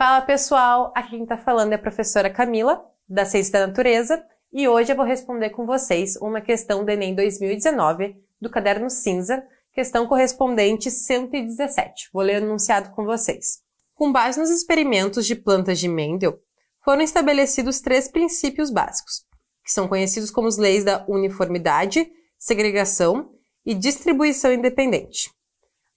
Fala pessoal, aqui quem está falando é a professora Camila, da Ciência da Natureza, e hoje eu vou responder com vocês uma questão do Enem 2019, do caderno cinza, questão correspondente 117. Vou ler o enunciado com vocês. Com base nos experimentos de plantas de Mendel, foram estabelecidos três princípios básicos, que são conhecidos como as leis da uniformidade, segregação e distribuição independente.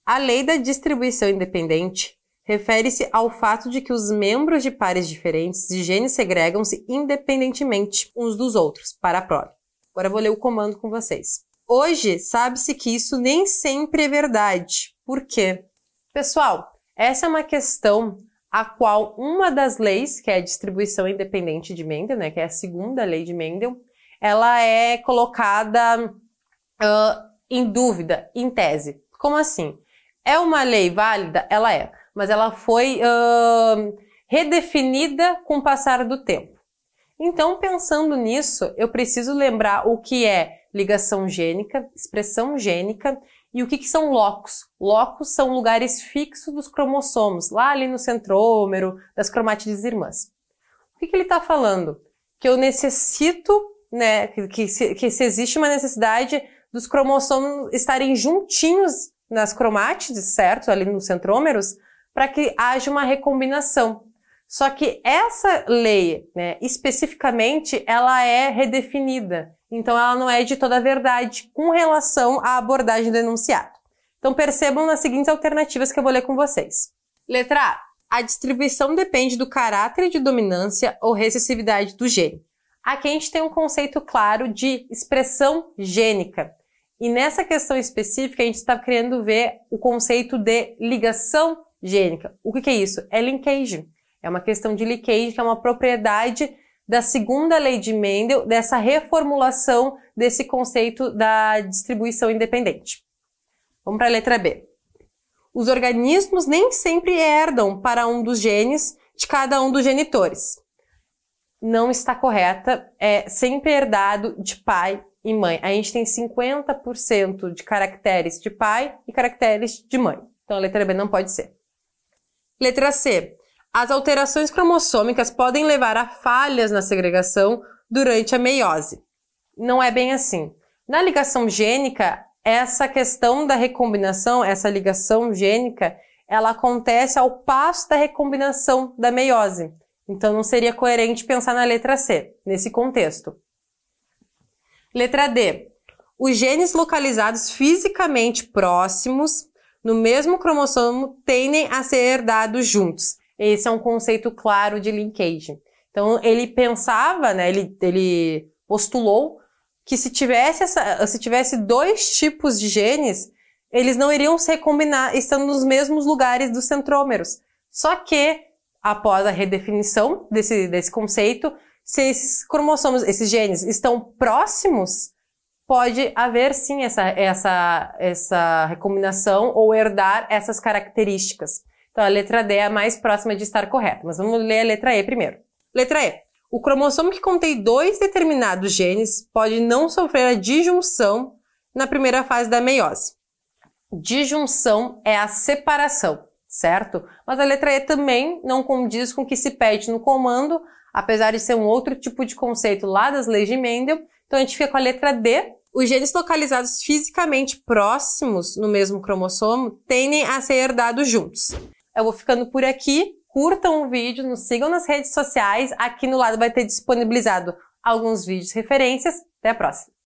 A lei da distribuição independente refere-se ao fato de que os membros de pares diferentes de genes segregam-se independentemente uns dos outros, para a prole. Agora vou ler o comando com vocês. Hoje, sabe-se que isso nem sempre é verdade. Por quê? Pessoal, essa é uma questão a qual uma das leis, que é a distribuição independente de Mendel, né, que é a segunda lei de Mendel, ela é colocada uh, em dúvida, em tese. Como assim? É uma lei válida? Ela é mas ela foi uh, redefinida com o passar do tempo. Então, pensando nisso, eu preciso lembrar o que é ligação gênica, expressão gênica e o que, que são locos. Locos são lugares fixos dos cromossomos, lá ali no centrômero, das cromátides irmãs. O que, que ele está falando? Que eu necessito, né, que se, que se existe uma necessidade dos cromossomos estarem juntinhos nas cromátides, certo? Ali nos centrômeros, para que haja uma recombinação. Só que essa lei, né, especificamente, ela é redefinida. Então, ela não é de toda a verdade com relação à abordagem do enunciado. Então, percebam nas seguintes alternativas que eu vou ler com vocês. Letra A. A distribuição depende do caráter de dominância ou recessividade do gene. Aqui a gente tem um conceito claro de expressão gênica. E nessa questão específica, a gente está querendo ver o conceito de ligação gênica. O que, que é isso? É linkage. É uma questão de linkage, que é uma propriedade da segunda lei de Mendel, dessa reformulação desse conceito da distribuição independente. Vamos para a letra B. Os organismos nem sempre herdam para um dos genes de cada um dos genitores. Não está correta, é sempre herdado de pai e mãe. A gente tem 50% de caracteres de pai e caracteres de mãe. Então a letra B não pode ser. Letra C. As alterações cromossômicas podem levar a falhas na segregação durante a meiose. Não é bem assim. Na ligação gênica, essa questão da recombinação, essa ligação gênica, ela acontece ao passo da recombinação da meiose. Então não seria coerente pensar na letra C, nesse contexto. Letra D. Os genes localizados fisicamente próximos no mesmo cromossomo tendem a ser dados juntos. Esse é um conceito claro de linkage. Então ele pensava, né, ele, ele postulou que se tivesse, essa, se tivesse dois tipos de genes, eles não iriam se recombinar estando nos mesmos lugares dos centrômeros. Só que, após a redefinição desse, desse conceito, se esses cromossomos, esses genes estão próximos, pode haver sim essa, essa, essa recombinação ou herdar essas características. Então a letra D é a mais próxima de estar correta, mas vamos ler a letra E primeiro. Letra E. O cromossomo que contém dois determinados genes pode não sofrer a disjunção na primeira fase da meiose. Disjunção é a separação, certo? Mas a letra E também não condiz com o que se pede no comando, apesar de ser um outro tipo de conceito lá das leis de Mendel, então a gente fica com a letra D. Os genes localizados fisicamente próximos no mesmo cromossomo tendem a ser herdados juntos. Eu vou ficando por aqui. Curtam o vídeo, nos sigam nas redes sociais. Aqui no lado vai ter disponibilizado alguns vídeos referências. Até a próxima!